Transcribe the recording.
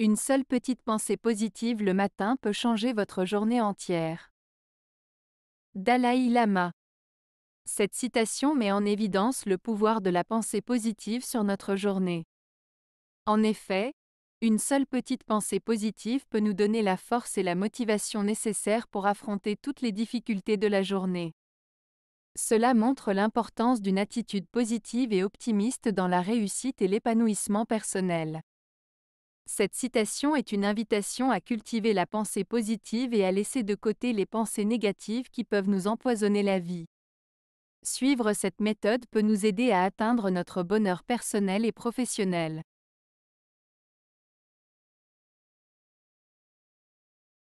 Une seule petite pensée positive le matin peut changer votre journée entière. Dalai Lama Cette citation met en évidence le pouvoir de la pensée positive sur notre journée. En effet, une seule petite pensée positive peut nous donner la force et la motivation nécessaires pour affronter toutes les difficultés de la journée. Cela montre l'importance d'une attitude positive et optimiste dans la réussite et l'épanouissement personnel. Cette citation est une invitation à cultiver la pensée positive et à laisser de côté les pensées négatives qui peuvent nous empoisonner la vie. Suivre cette méthode peut nous aider à atteindre notre bonheur personnel et professionnel.